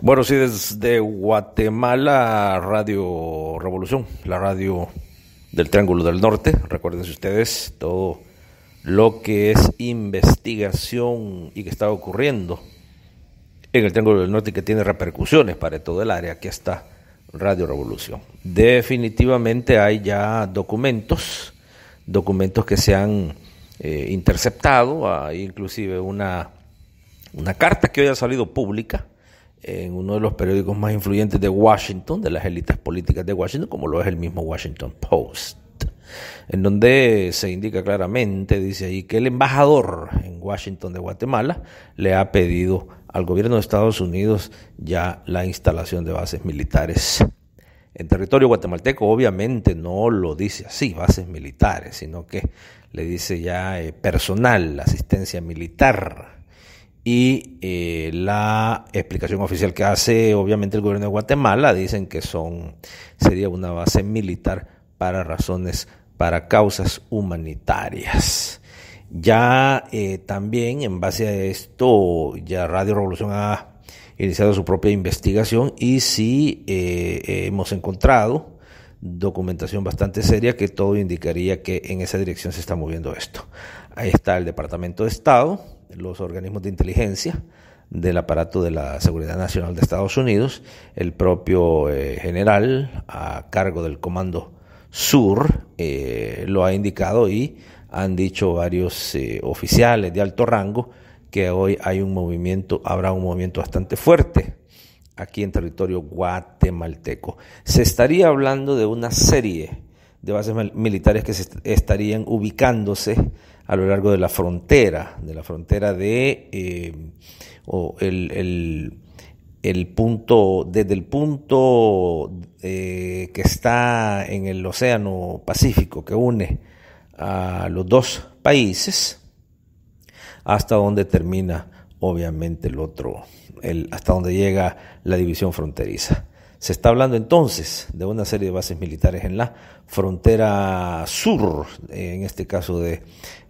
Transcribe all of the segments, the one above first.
Bueno, sí, desde Guatemala, Radio Revolución, la radio del Triángulo del Norte. Recuerden ustedes todo lo que es investigación y que está ocurriendo en el Triángulo del Norte y que tiene repercusiones para todo el área. Aquí está Radio Revolución. Definitivamente hay ya documentos, documentos que se han eh, interceptado, hay inclusive una, una carta que hoy ha salido pública en uno de los periódicos más influyentes de Washington, de las élites políticas de Washington, como lo es el mismo Washington Post, en donde se indica claramente, dice ahí, que el embajador en Washington de Guatemala le ha pedido al gobierno de Estados Unidos ya la instalación de bases militares. En territorio guatemalteco obviamente no lo dice así, bases militares, sino que le dice ya eh, personal, asistencia militar y eh, la explicación oficial que hace obviamente el gobierno de Guatemala dicen que son sería una base militar para razones, para causas humanitarias. Ya eh, también en base a esto, ya Radio Revolución ha iniciado su propia investigación y sí eh, hemos encontrado documentación bastante seria que todo indicaría que en esa dirección se está moviendo esto. Ahí está el Departamento de Estado, los organismos de inteligencia del aparato de la Seguridad Nacional de Estados Unidos, el propio eh, general a cargo del Comando Sur eh, lo ha indicado y han dicho varios eh, oficiales de alto rango que hoy hay un movimiento, habrá un movimiento bastante fuerte aquí en territorio guatemalteco. Se estaría hablando de una serie de bases militares que se estarían ubicándose a lo largo de la frontera, de la frontera de eh, o el, el, punto, desde el punto eh, que está en el Océano Pacífico, que une a los dos países, hasta donde termina obviamente el otro, el, hasta donde llega la división fronteriza. Se está hablando entonces de una serie de bases militares en la frontera sur, eh, en este caso de,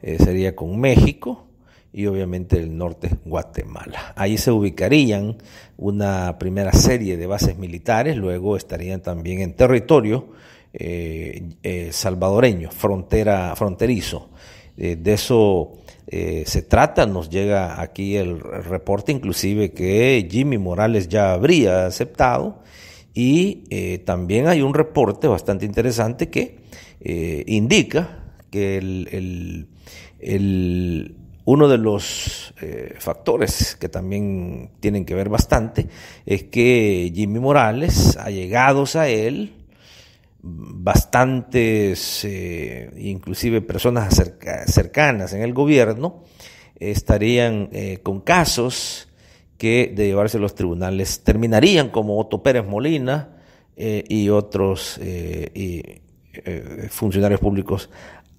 eh, sería con México y obviamente el norte Guatemala. Ahí se ubicarían una primera serie de bases militares, luego estarían también en territorio eh, salvadoreño, frontera, fronterizo. de eso se trata, nos llega aquí el reporte inclusive que Jimmy Morales ya habría aceptado y eh, también hay un reporte bastante interesante que eh, indica que uno de los eh, factores que también tienen que ver bastante es que Jimmy Morales, allegados a él, bastantes, inclusive personas cercanas en el gobierno, estarían con casos que de llevarse a los tribunales terminarían como Otto Pérez Molina eh, y otros eh, eh, funcionarios públicos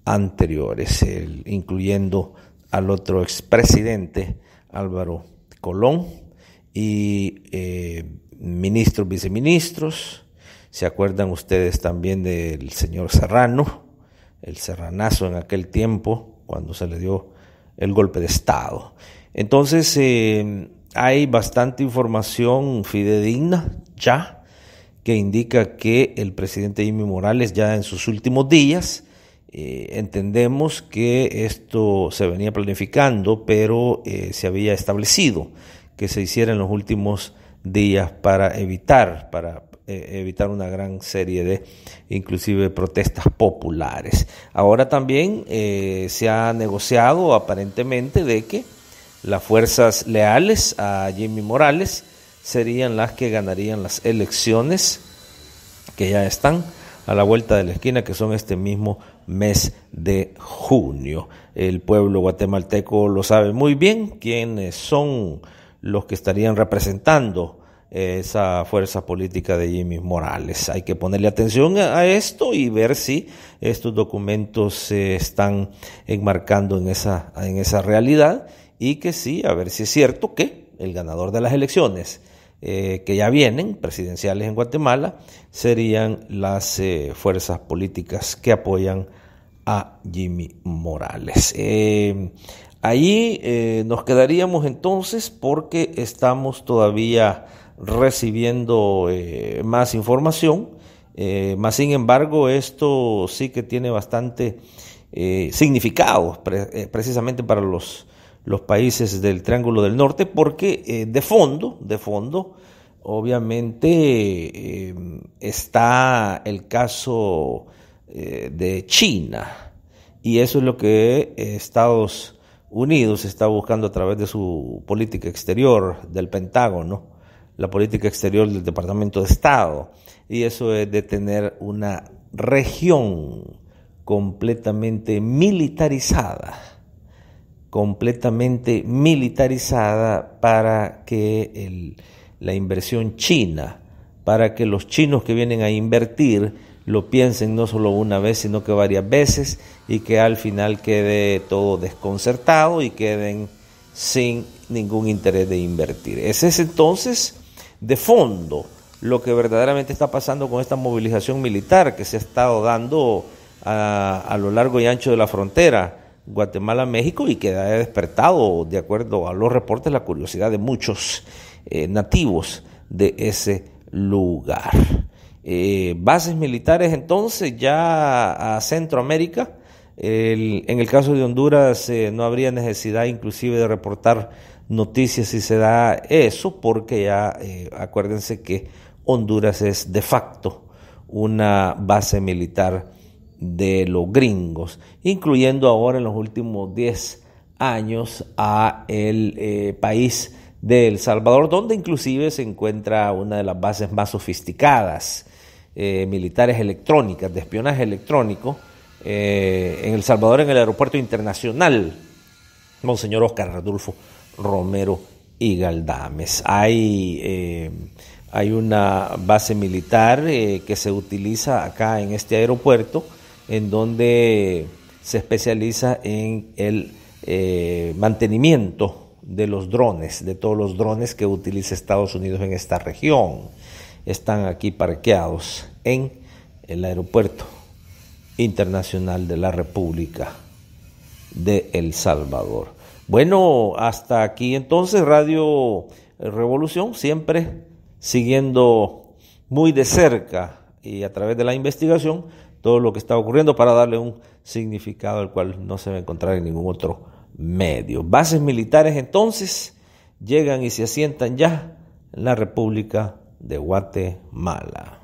anteriores, incluyendo al otro expresidente Álvaro Colón y ministros, viceministros. ¿Se acuerdan ustedes también del señor Serrano, el serranazo en aquel tiempo, cuando se le dio el golpe de Estado? Entonces, hay bastante información fidedigna ya que indica que el presidente Jimmy Morales ya en sus últimos días eh, entendemos que esto se venía planificando, pero eh, se había establecido que se hiciera en los últimos días para evitar, para eh, evitar una gran serie de inclusive protestas populares. Ahora también se ha negociado aparentemente de que las fuerzas leales a Jimmy Morales serían las que ganarían las elecciones que ya están a la vuelta de la esquina, que son este mismo mes de junio. El pueblo guatemalteco lo sabe muy bien quiénes son los que estarían representando esa fuerza política de Jimmy Morales. Hay que ponerle atención a esto y ver si estos documentos se están enmarcando en esa, en esa realidad y que sí, a ver si es cierto que el ganador de las elecciones eh, que ya vienen, presidenciales en Guatemala, serían las eh, fuerzas políticas que apoyan a Jimmy Morales. Eh, ahí nos quedaríamos entonces porque estamos todavía recibiendo más información, más sin embargo esto sí que tiene bastante significado precisamente para los los países del Triángulo del Norte, porque eh, de fondo, de fondo, obviamente eh, está el caso eh, de China, y eso es lo que Estados Unidos está buscando a través de su política exterior del Pentágono, la política exterior del Departamento de Estado, y eso es de tener una región completamente militarizada completamente militarizada para que la inversión china, para que los chinos que vienen a invertir lo piensen no solo una vez, sino que varias veces y que al final quede todo desconcertado y queden sin ningún interés de invertir. Ese es entonces de fondo lo que verdaderamente está pasando con esta movilización militar que se ha estado dando a, a lo largo y ancho de la frontera Guatemala-México y que ha despertado, de acuerdo a los reportes, la curiosidad de muchos eh, nativos de ese lugar. Eh, bases militares entonces ya a Centroamérica. en el caso de Honduras eh, no habría necesidad inclusive de reportar noticias si se da eso, porque ya acuérdense que Honduras es de facto una base militar de los gringos, incluyendo ahora en los últimos 10 años a el eh, país de El Salvador, donde inclusive se encuentra una de las bases más sofisticadas eh, militares electrónicas, de espionaje electrónico, eh, en El Salvador, en el aeropuerto internacional, Monseñor Oscar Radulfo Romero y Galdames. Hay, hay una base militar que se utiliza acá en este aeropuerto en donde se especializa en el eh, mantenimiento de los drones, de todos los drones que utiliza Estados Unidos en esta región. Están aquí parqueados en el aeropuerto internacional de la República de El Salvador. Bueno, hasta aquí entonces Radio Revolución, siempre siguiendo muy de cerca y a través de la investigación todo lo que está ocurriendo para darle un significado al cual no se va a encontrar en ningún otro medio. Bases militares entonces llegan y se asientan ya en la República de Guatemala.